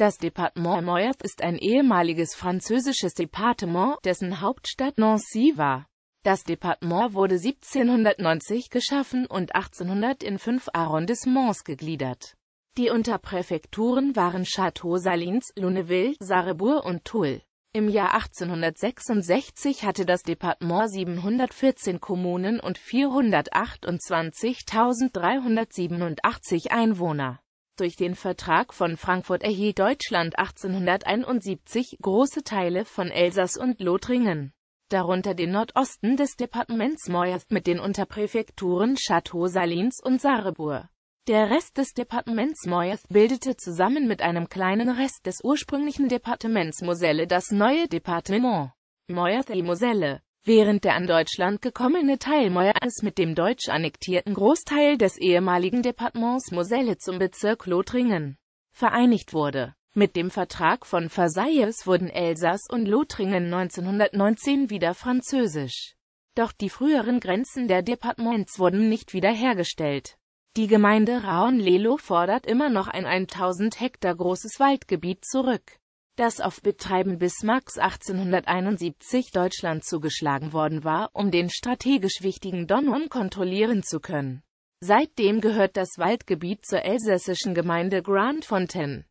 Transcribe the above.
Das Departement Moyaf ist ein ehemaliges französisches Departement, dessen Hauptstadt Nancy war. Das Departement wurde 1790 geschaffen und 1800 in fünf Arrondissements gegliedert. Die Unterpräfekturen waren Château-Salins, Luneville, Sarrebourg und Toul. Im Jahr 1866 hatte das Departement 714 Kommunen und 428.387 Einwohner. Durch den Vertrag von Frankfurt erhielt Deutschland 1871 große Teile von Elsass und Lothringen, darunter den Nordosten des Departements Moyers mit den Unterpräfekturen Château Salins und Sarrebourg. Der Rest des Departements Moyers bildete zusammen mit einem kleinen Rest des ursprünglichen Departements Moselle das neue Departement Moyers et Moselle während der an Deutschland gekommene Teil Moyers mit dem deutsch annektierten Großteil des ehemaligen Departements Moselle zum Bezirk Lothringen vereinigt wurde. Mit dem Vertrag von Versailles wurden Elsass und Lothringen 1919 wieder französisch. Doch die früheren Grenzen der Departements wurden nicht wiederhergestellt. Die Gemeinde Raon-Lelo fordert immer noch ein 1000 Hektar großes Waldgebiet zurück das auf Betreiben Bismarcks 1871 Deutschland zugeschlagen worden war, um den strategisch wichtigen Donau kontrollieren zu können. Seitdem gehört das Waldgebiet zur elsässischen Gemeinde Grandfontaine.